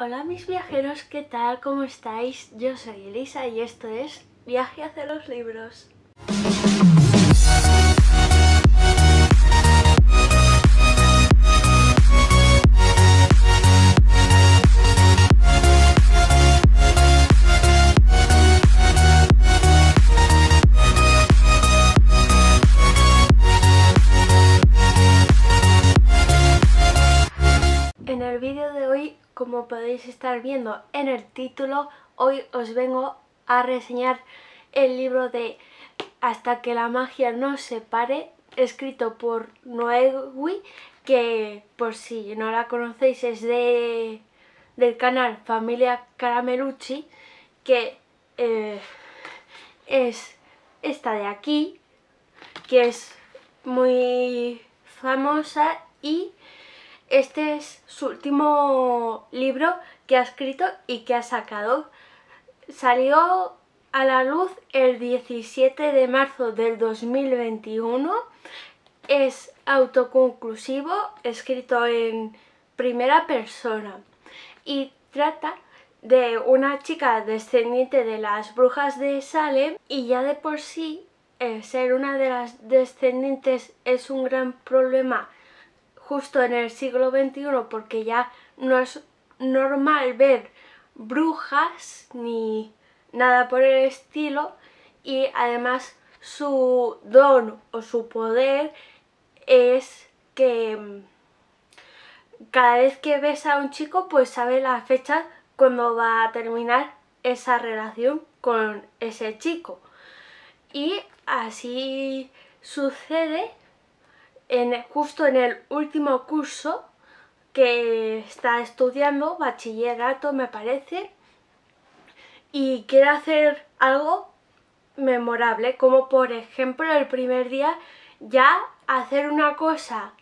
Hola mis viajeros, ¿qué tal? ¿Cómo estáis? Yo soy Elisa y esto es Viaje hacia los libros. En el vídeo de hoy, como podéis estar viendo en el título, hoy os vengo a reseñar el libro de Hasta que la magia no se pare, escrito por Noewi, que por si no la conocéis es de del canal Familia Caramelucci, que eh, es esta de aquí, que es muy famosa y este es su último libro que ha escrito y que ha sacado. Salió a la luz el 17 de marzo del 2021. Es autoconclusivo, escrito en primera persona y trata de una chica descendiente de las brujas de Salem y ya de por sí eh, ser una de las descendientes es un gran problema justo en el siglo XXI porque ya no es normal ver brujas ni nada por el estilo y además su don o su poder es que mm, cada vez que ves a un chico pues sabe la fecha cuando va a terminar esa relación con ese chico y así sucede justo en el último curso que está estudiando, bachillerato me parece, y quiere hacer algo memorable, como por ejemplo el primer día ya hacer una cosa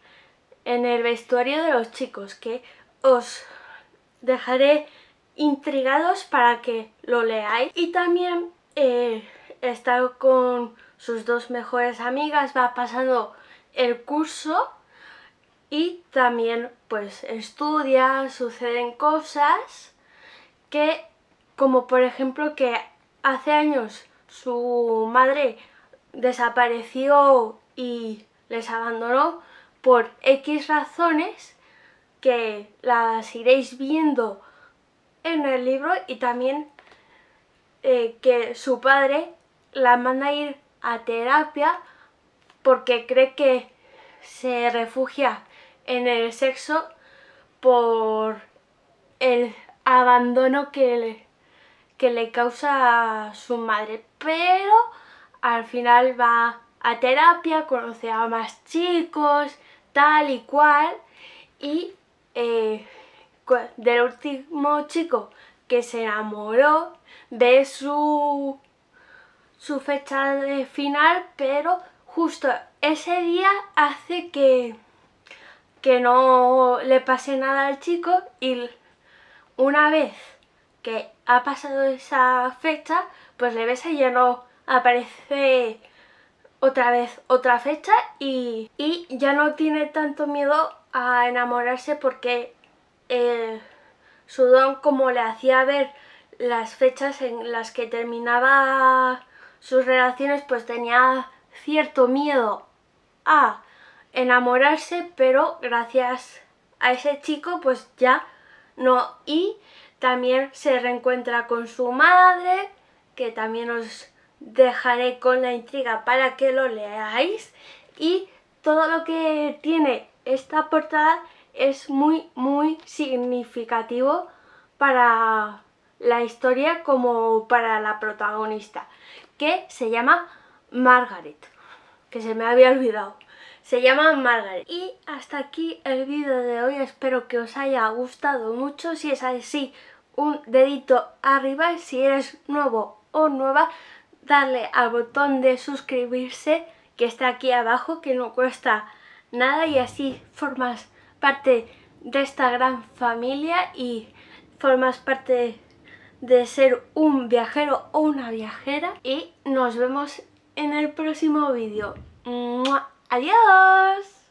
en el vestuario de los chicos que os dejaré intrigados para que lo leáis y también eh, está con sus dos mejores amigas va pasando el curso y también pues estudia, suceden cosas que como por ejemplo que hace años su madre desapareció y les abandonó por X razones que las iréis viendo en el libro y también eh, que su padre la manda a ir a terapia porque cree que se refugia en el sexo por el abandono que le, que le causa su madre. Pero al final va a terapia, conoce a más chicos, tal y cual. Y eh, del último chico que se enamoró, de su, su fecha de final, pero justo ese día hace que, que no le pase nada al chico y una vez que ha pasado esa fecha, pues le besa y ya no aparece otra vez otra fecha y, ya no tiene tanto miedo a enamorarse porque eh, su don como le hacía ver las fechas en las que terminaba sus relaciones pues tenía cierto miedo a enamorarse, pero gracias a ese chico pues ya no. Y también se reencuentra con su madre, que también os dejaré con la intriga para que lo leáis. Y todo lo que tiene esta portada es muy, muy significativo para la historia como para la protagonista, que se llama Margaret, que se me había olvidado. Se llama Margaret. Y hasta aquí el vídeo de hoy. Espero que os haya gustado mucho. Si es así, un dedito arriba. Si eres nuevo o nueva, darle al botón de suscribirse que está aquí abajo, que no cuesta nada y así formas parte de esta gran familia y formas parte de ser un viajero o una viajera y nos vemos en el próximo vídeo. ¡Adiós!